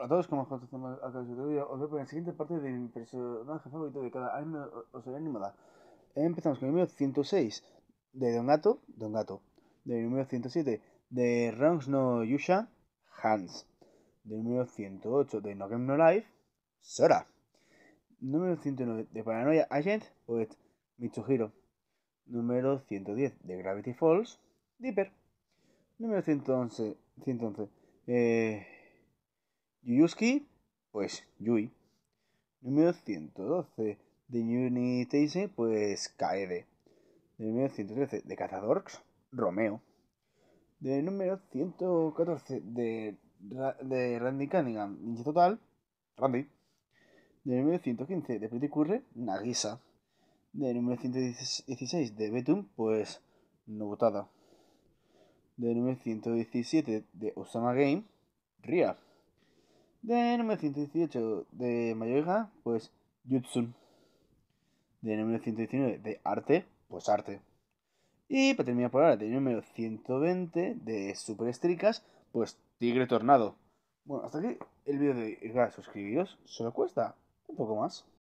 a todos, como os acá en hoy, os veo la siguiente parte de mi personaje favorito de cada año, animada. Empezamos con el número 106 de Don Gato, Don Gato. Del número 107 de Rangs no Yusha, Hans. Del número 108 de No Game No Life, Sora. Número 109 de Paranoia Agent, Poet, pues, Mitsuhiro. Número 110 de Gravity Falls, Dipper. Número 111, 111 eh, Yuyuski, pues Yui. Número 112 de Teise, pues Kaede. De número 113 de Katadorx, Romeo. De número 114 de, de Randy Cunningham, Ninja Total, Randy. De número 115 de Pretty Curry, Nagisa. De número 116 de Betum, pues Nobutada. De número 117 de Osama Game, Ria. De número 118 de Mallorca, pues Yutsun. De número 119 de Arte, pues Arte. Y para terminar por ahora, de número 120 de Super Estricas, pues Tigre Tornado. Bueno, hasta aquí el vídeo de hoy. Suscribiros, solo cuesta un poco más.